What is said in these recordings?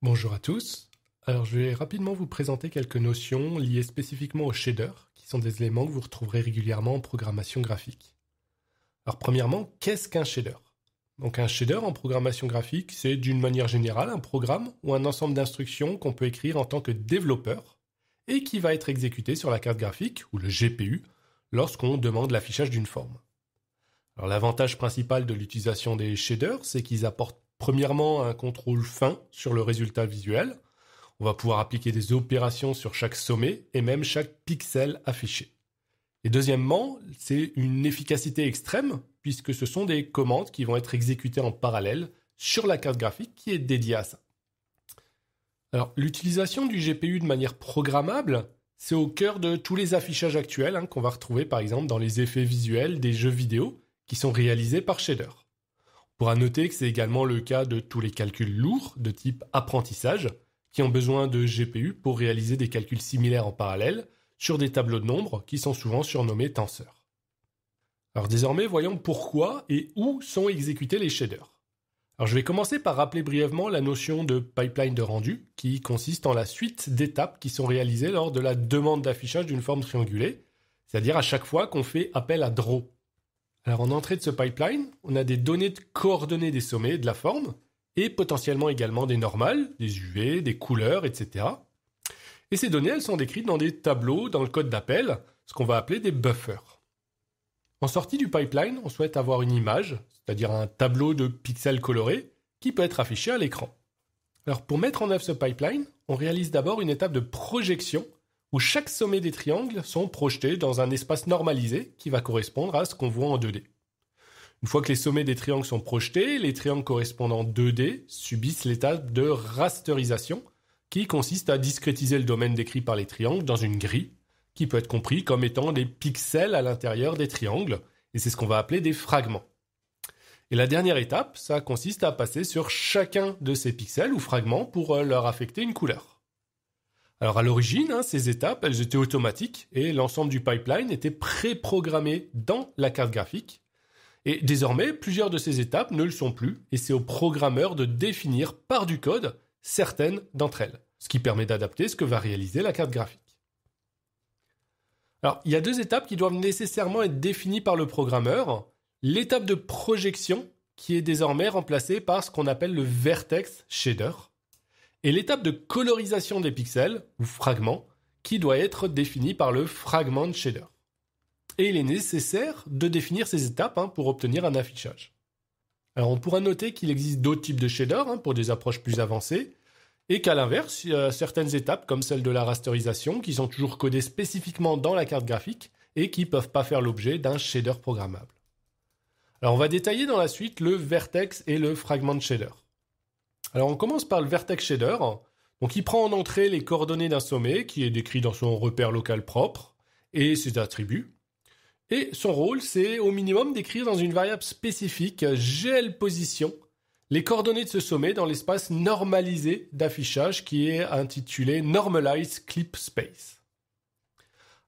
Bonjour à tous. Alors je vais rapidement vous présenter quelques notions liées spécifiquement aux shaders, qui sont des éléments que vous retrouverez régulièrement en programmation graphique. Alors premièrement, qu'est-ce qu'un shader Donc un shader en programmation graphique, c'est d'une manière générale un programme ou un ensemble d'instructions qu'on peut écrire en tant que développeur et qui va être exécuté sur la carte graphique ou le GPU lorsqu'on demande l'affichage d'une forme. Alors l'avantage principal de l'utilisation des shaders, c'est qu'ils apportent Premièrement, un contrôle fin sur le résultat visuel. On va pouvoir appliquer des opérations sur chaque sommet et même chaque pixel affiché. Et deuxièmement, c'est une efficacité extrême puisque ce sont des commandes qui vont être exécutées en parallèle sur la carte graphique qui est dédiée à ça. Alors, l'utilisation du GPU de manière programmable, c'est au cœur de tous les affichages actuels hein, qu'on va retrouver par exemple dans les effets visuels des jeux vidéo qui sont réalisés par Shader pourra noter que c'est également le cas de tous les calculs lourds de type apprentissage, qui ont besoin de GPU pour réaliser des calculs similaires en parallèle sur des tableaux de nombres qui sont souvent surnommés tenseurs. Alors désormais, voyons pourquoi et où sont exécutés les shaders. Alors je vais commencer par rappeler brièvement la notion de pipeline de rendu, qui consiste en la suite d'étapes qui sont réalisées lors de la demande d'affichage d'une forme triangulée, c'est-à-dire à chaque fois qu'on fait appel à draw. Alors en entrée de ce pipeline, on a des données de coordonnées des sommets, de la forme, et potentiellement également des normales, des UV, des couleurs, etc. Et ces données, elles sont décrites dans des tableaux, dans le code d'appel, ce qu'on va appeler des buffers. En sortie du pipeline, on souhaite avoir une image, c'est-à-dire un tableau de pixels colorés, qui peut être affiché à l'écran. Alors pour mettre en œuvre ce pipeline, on réalise d'abord une étape de projection où chaque sommet des triangles sont projetés dans un espace normalisé qui va correspondre à ce qu'on voit en 2D. Une fois que les sommets des triangles sont projetés, les triangles correspondants 2D subissent l'étape de rasterisation, qui consiste à discrétiser le domaine décrit par les triangles dans une grille, qui peut être compris comme étant des pixels à l'intérieur des triangles, et c'est ce qu'on va appeler des fragments. Et la dernière étape, ça consiste à passer sur chacun de ces pixels ou fragments pour euh, leur affecter une couleur. Alors à l'origine, hein, ces étapes, elles étaient automatiques et l'ensemble du pipeline était préprogrammé dans la carte graphique. Et désormais, plusieurs de ces étapes ne le sont plus et c'est au programmeur de définir par du code certaines d'entre elles, ce qui permet d'adapter ce que va réaliser la carte graphique. Alors, il y a deux étapes qui doivent nécessairement être définies par le programmeur. L'étape de projection, qui est désormais remplacée par ce qu'on appelle le vertex shader, et l'étape de colorisation des pixels, ou fragments, qui doit être définie par le fragment shader. Et il est nécessaire de définir ces étapes hein, pour obtenir un affichage. Alors on pourra noter qu'il existe d'autres types de shaders hein, pour des approches plus avancées, et qu'à l'inverse, a certaines étapes, comme celle de la rasterisation, qui sont toujours codées spécifiquement dans la carte graphique et qui ne peuvent pas faire l'objet d'un shader programmable. Alors on va détailler dans la suite le vertex et le fragment shader. Alors on commence par le vertex shader. qui il prend en entrée les coordonnées d'un sommet qui est décrit dans son repère local propre et ses attributs. Et son rôle, c'est au minimum d'écrire dans une variable spécifique GLPosition les coordonnées de ce sommet dans l'espace normalisé d'affichage qui est intitulé Normalize Clip Space.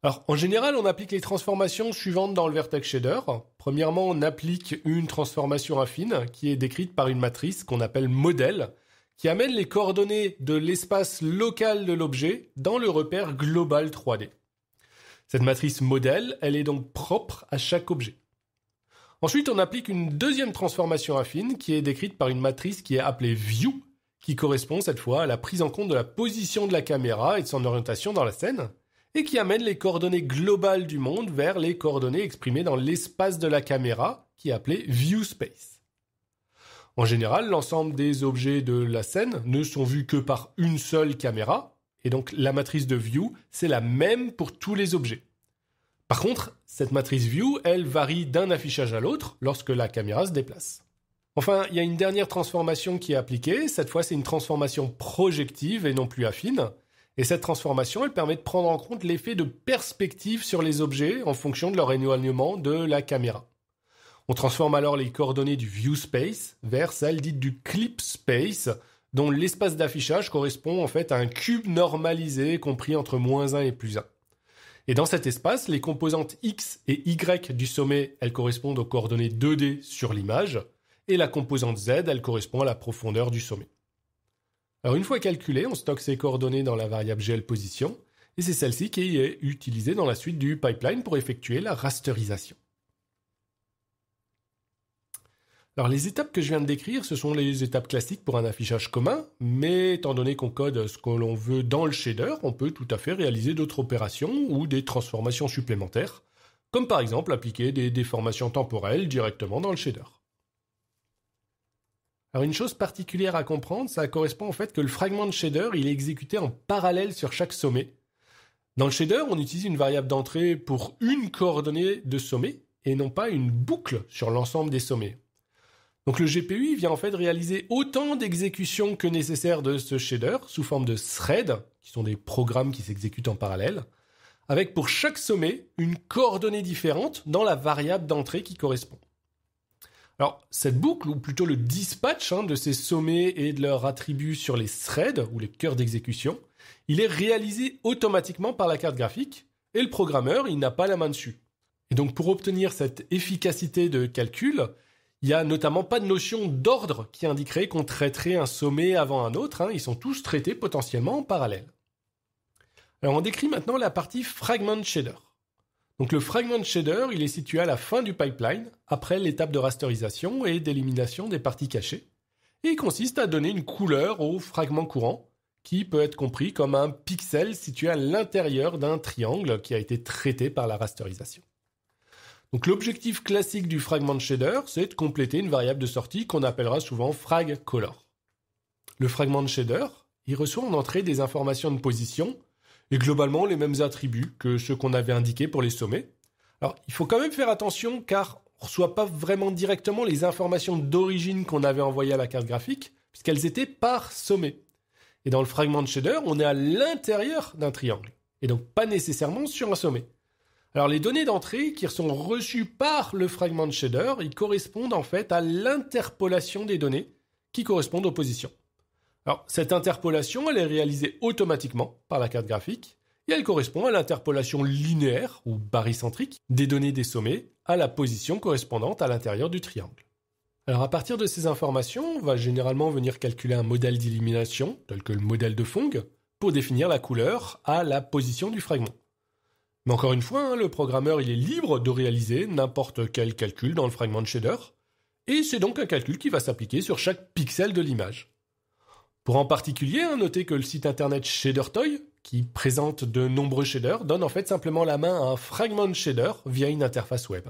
Alors en général, on applique les transformations suivantes dans le vertex shader. Premièrement, on applique une transformation affine qui est décrite par une matrice qu'on appelle modèle, qui amène les coordonnées de l'espace local de l'objet dans le repère global 3D. Cette matrice modèle, elle est donc propre à chaque objet. Ensuite, on applique une deuxième transformation affine qui est décrite par une matrice qui est appelée view, qui correspond cette fois à la prise en compte de la position de la caméra et de son orientation dans la scène, et qui amène les coordonnées globales du monde vers les coordonnées exprimées dans l'espace de la caméra, qui est appelé view space. En général, l'ensemble des objets de la scène ne sont vus que par une seule caméra, et donc la matrice de view, c'est la même pour tous les objets. Par contre, cette matrice view, elle varie d'un affichage à l'autre lorsque la caméra se déplace. Enfin, il y a une dernière transformation qui est appliquée, cette fois c'est une transformation projective et non plus affine, et cette transformation, elle permet de prendre en compte l'effet de perspective sur les objets en fonction de leur éloignement de la caméra. On transforme alors les coordonnées du view space vers celles dites du clip space, dont l'espace d'affichage correspond en fait à un cube normalisé compris entre moins 1 et plus 1. Et dans cet espace, les composantes x et y du sommet, elles correspondent aux coordonnées 2D sur l'image, et la composante z, elle correspond à la profondeur du sommet une fois calculé, on stocke ces coordonnées dans la variable position, et c'est celle-ci qui est utilisée dans la suite du pipeline pour effectuer la rasterisation. Alors les étapes que je viens de décrire, ce sont les étapes classiques pour un affichage commun, mais étant donné qu'on code ce que l'on veut dans le shader, on peut tout à fait réaliser d'autres opérations ou des transformations supplémentaires, comme par exemple appliquer des déformations temporelles directement dans le shader. Alors une chose particulière à comprendre, ça correspond au fait que le fragment de shader, il est exécuté en parallèle sur chaque sommet. Dans le shader, on utilise une variable d'entrée pour une coordonnée de sommet et non pas une boucle sur l'ensemble des sommets. Donc le GPU vient en fait réaliser autant d'exécutions que nécessaire de ce shader sous forme de threads, qui sont des programmes qui s'exécutent en parallèle, avec pour chaque sommet une coordonnée différente dans la variable d'entrée qui correspond. Alors, cette boucle, ou plutôt le dispatch hein, de ces sommets et de leurs attributs sur les threads, ou les cœurs d'exécution, il est réalisé automatiquement par la carte graphique, et le programmeur, il n'a pas la main dessus. Et donc, pour obtenir cette efficacité de calcul, il n'y a notamment pas de notion d'ordre qui indiquerait qu'on traiterait un sommet avant un autre, hein. ils sont tous traités potentiellement en parallèle. Alors, on décrit maintenant la partie Fragment Shader. Donc le fragment shader, il est situé à la fin du pipeline, après l'étape de rasterisation et d'élimination des parties cachées, et il consiste à donner une couleur au fragment courant, qui peut être compris comme un pixel situé à l'intérieur d'un triangle qui a été traité par la rasterisation. Donc l'objectif classique du fragment shader, c'est de compléter une variable de sortie qu'on appellera souvent fragColor. color. Le fragment shader, il reçoit en entrée des informations de position, et globalement les mêmes attributs que ceux qu'on avait indiqués pour les sommets. Alors, il faut quand même faire attention car on reçoit pas vraiment directement les informations d'origine qu'on avait envoyées à la carte graphique, puisqu'elles étaient par sommet. Et dans le fragment de shader, on est à l'intérieur d'un triangle, et donc pas nécessairement sur un sommet. Alors les données d'entrée qui sont reçues par le fragment de shader, ils correspondent en fait à l'interpolation des données qui correspondent aux positions cette interpolation, elle est réalisée automatiquement par la carte graphique et elle correspond à l'interpolation linéaire ou barycentrique des données des sommets à la position correspondante à l'intérieur du triangle. Alors à partir de ces informations, on va généralement venir calculer un modèle d'illumination, tel que le modèle de Fong, pour définir la couleur à la position du fragment. Mais encore une fois, hein, le programmeur il est libre de réaliser n'importe quel calcul dans le fragment de shader, et c'est donc un calcul qui va s'appliquer sur chaque pixel de l'image. Pour en particulier, hein, notez que le site internet ShaderToy, qui présente de nombreux shaders, donne en fait simplement la main à un fragment shader via une interface web.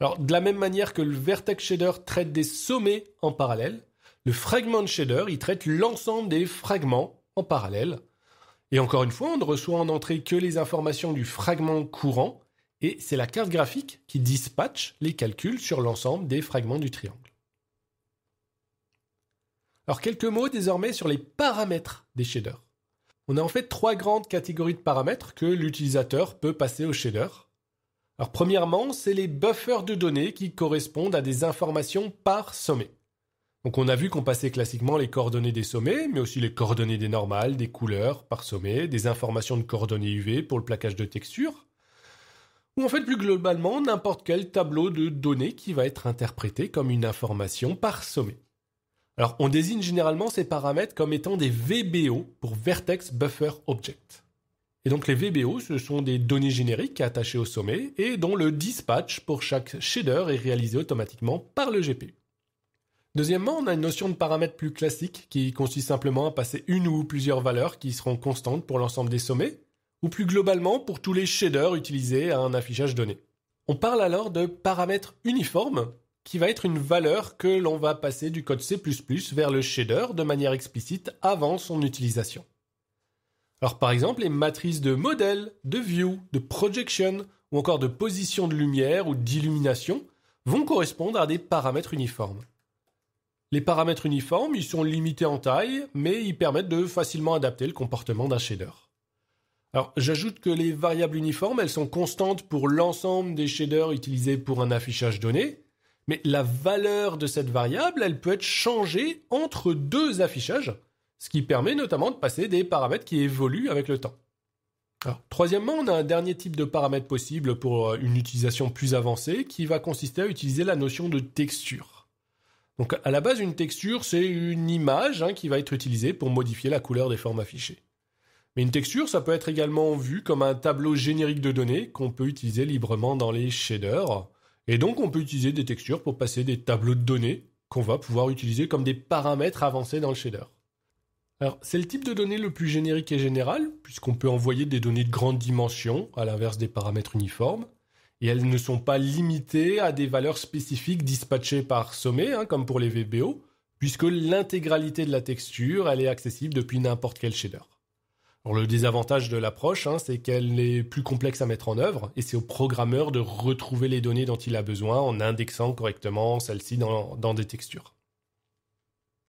Alors, de la même manière que le vertex shader traite des sommets en parallèle, le fragment shader, traite l'ensemble des fragments en parallèle. Et encore une fois, on ne reçoit en entrée que les informations du fragment courant, et c'est la carte graphique qui dispatche les calculs sur l'ensemble des fragments du triangle. Alors quelques mots désormais sur les paramètres des shaders. On a en fait trois grandes catégories de paramètres que l'utilisateur peut passer au shader. Alors premièrement, c'est les buffers de données qui correspondent à des informations par sommet. Donc on a vu qu'on passait classiquement les coordonnées des sommets, mais aussi les coordonnées des normales, des couleurs par sommet, des informations de coordonnées UV pour le plaquage de texture, ou en fait plus globalement n'importe quel tableau de données qui va être interprété comme une information par sommet. Alors, on désigne généralement ces paramètres comme étant des VBO pour Vertex Buffer Object. Et donc les VBO, ce sont des données génériques attachées au sommet et dont le dispatch pour chaque shader est réalisé automatiquement par le GPU. Deuxièmement, on a une notion de paramètres plus classique qui consiste simplement à passer une ou plusieurs valeurs qui seront constantes pour l'ensemble des sommets, ou plus globalement pour tous les shaders utilisés à un affichage donné. On parle alors de paramètres uniformes qui va être une valeur que l'on va passer du code C++ vers le shader de manière explicite avant son utilisation. Alors par exemple, les matrices de modèle, de view, de projection ou encore de position de lumière ou d'illumination vont correspondre à des paramètres uniformes. Les paramètres uniformes, ils sont limités en taille, mais ils permettent de facilement adapter le comportement d'un shader. Alors, j'ajoute que les variables uniformes, elles sont constantes pour l'ensemble des shaders utilisés pour un affichage donné, mais la valeur de cette variable, elle peut être changée entre deux affichages, ce qui permet notamment de passer des paramètres qui évoluent avec le temps. troisièmement, on a un dernier type de paramètre possible pour euh, une utilisation plus avancée qui va consister à utiliser la notion de texture. Donc à la base, une texture, c'est une image hein, qui va être utilisée pour modifier la couleur des formes affichées. Mais une texture, ça peut être également vu comme un tableau générique de données qu'on peut utiliser librement dans les shaders. Et donc, on peut utiliser des textures pour passer des tableaux de données qu'on va pouvoir utiliser comme des paramètres avancés dans le shader. Alors, c'est le type de données le plus générique et général, puisqu'on peut envoyer des données de grande dimension, à l'inverse des paramètres uniformes, et elles ne sont pas limitées à des valeurs spécifiques dispatchées par sommet, hein, comme pour les VBO, puisque l'intégralité de la texture, elle est accessible depuis n'importe quel shader le désavantage de l'approche, hein, c'est qu'elle est plus complexe à mettre en œuvre et c'est au programmeur de retrouver les données dont il a besoin en indexant correctement celles-ci dans des textures.